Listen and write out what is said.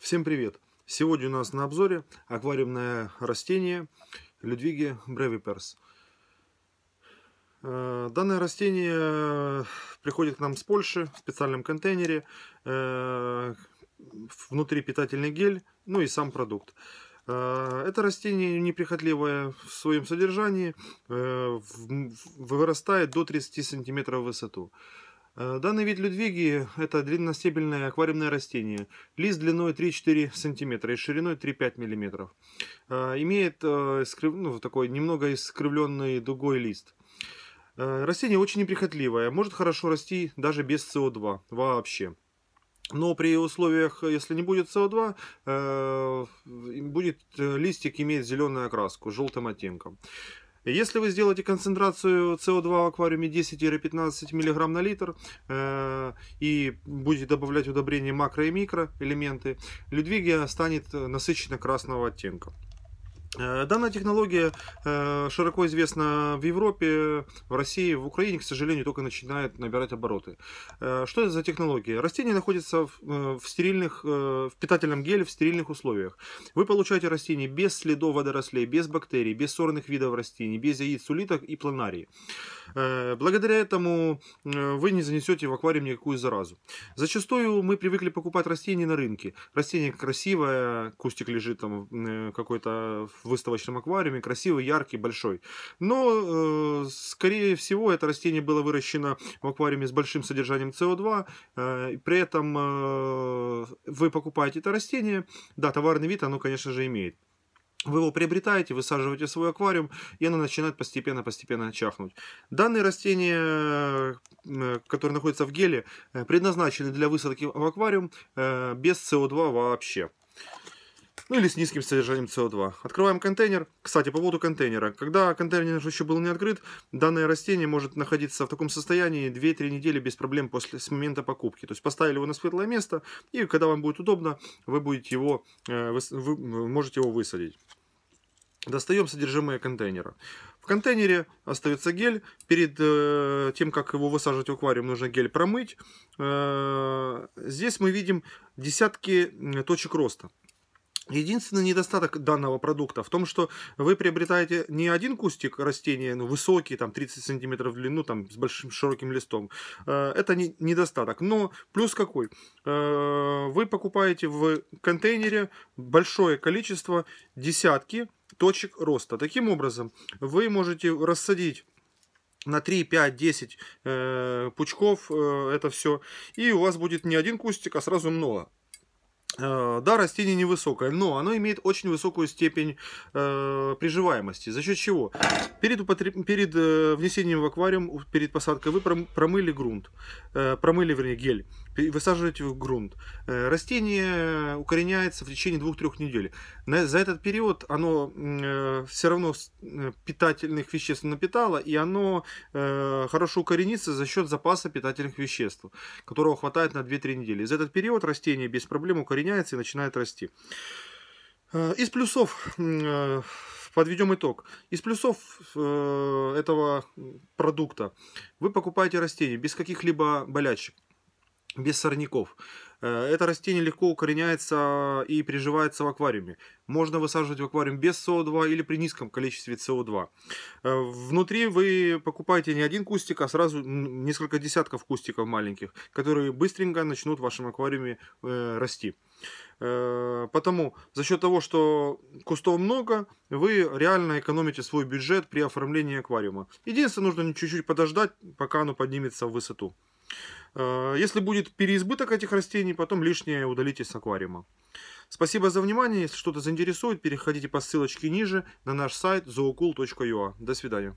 Всем привет! Сегодня у нас на обзоре аквариумное растение Людвиги бревиперс. Э, данное растение приходит к нам с Польши в специальном контейнере. Э, внутри питательный гель, ну и сам продукт. Э, это растение неприхотливое в своем содержании, вырастает до 30 сантиметров в высоту. Э, данный вид людвиги – это длинностебельное аквариумное растение. Лист длиной 3-4 см и шириной 3-5 мм. Э, имеет э, ну, такой немного искривленный дугой лист. Растение очень неприхотливое, может хорошо расти даже без СО2 вообще. Но при условиях, если не будет СО2, будет листик иметь зеленую окраску, желтым оттенком. Если вы сделаете концентрацию СО2 в аквариуме 10-15 мг на литр э, и будете добавлять удобрения макро- и микро элементы, Людвигия станет насыщенно красного оттенка. Э, данная технология э, широко известна в Европе, в России, в Украине, к сожалению, только начинает набирать обороты. Э, что это за технология? Растение находится в стерильных, в питательном геле в стерильных условиях. Вы получаете растение без следов водорослей, без бактерий, без сорных видов растений, без яиц, улиток и планарии. Э, благодаря этому э, вы не занесете в аквариум никакую заразу. Зачастую мы привыкли покупать растения на рынке. Растение красивое, кустик лежит там э, какой-то в выставочном аквариуме, красивый, яркий, большой. Но, скорее всего, это растение было выращено в аквариуме с большим содержанием СО2. При этом вы покупаете это растение, да, товарный вид оно, конечно же, имеет. Вы его приобретаете, высаживаете в свой аквариум, и оно начинает постепенно-постепенно чахнуть. Данные растения, э, э, которые находятся в геле, э, предназначены для высадки в аквариум без СО2 вообще. Ну или с низким содержанием СО2. Открываем контейнер. Кстати, по поводу контейнера. Когда контейнер еще был не открыт, данное растение может находиться в таком состоянии 2-3 недели без проблем после, с момента покупки. То есть поставили его на светлое место, и когда вам будет удобно, вы, будете его, вы можете его высадить. Достаем содержимое контейнера. В контейнере остается гель. Перед э, тем, как его высаживать в аквариум, нужно гель промыть. Э, здесь мы видим десятки э, точек роста. Единственный недостаток данного продукта в том, что вы приобретаете не один кустик растения, ну, высокий, там, 30 сантиметров в длину, там, с большим широким листом. Э, это не, недостаток. Но плюс какой? Э, вы покупаете в контейнере большое количество, десятки, точек роста. Таким образом, вы можете рассадить на 3, 5, 10 э, пучков э, это все. И у вас будет не один кустик, а сразу много. Э, да, растение невысокое, но оно имеет очень высокую степень э, приживаемости. За счет чего? Перед, употреб... перед э, внесением в аквариум, перед посадкой вы промыли грунт, э, промыли, вернее, гель, высаживаете в грунт. Э, растение укореняется в течение 2-3 недель. На, за этот период оно э, все равно э, питательных веществ напитало, и оно э, хорошо укоренится за счет запаса питательных веществ, которого хватает на 2-3 недели. За этот период растение без проблем укореняется укореняется и начинает расти. Э, из плюсов э, подведем итог. Из плюсов э, этого продукта вы покупаете растения без каких-либо болячек, без сорняков. Э, это растение легко укореняется и приживается в аквариуме. Можно высаживать в аквариум без СО2 или при низком количестве СО2. Э, внутри вы покупаете не один кустик, а сразу несколько десятков кустиков маленьких, которые быстренько начнут в вашем аквариуме э, расти. Потому за счет того, что кустов много, вы реально экономите свой бюджет при оформлении аквариума. Единственное, нужно чуть-чуть подождать, пока оно поднимется в высоту. Э, если будет переизбыток этих растений, потом лишнее удалите с аквариума. Спасибо за внимание. Если что-то заинтересует, переходите по ссылочке ниже на наш сайт zoocool.ua. А. До свидания.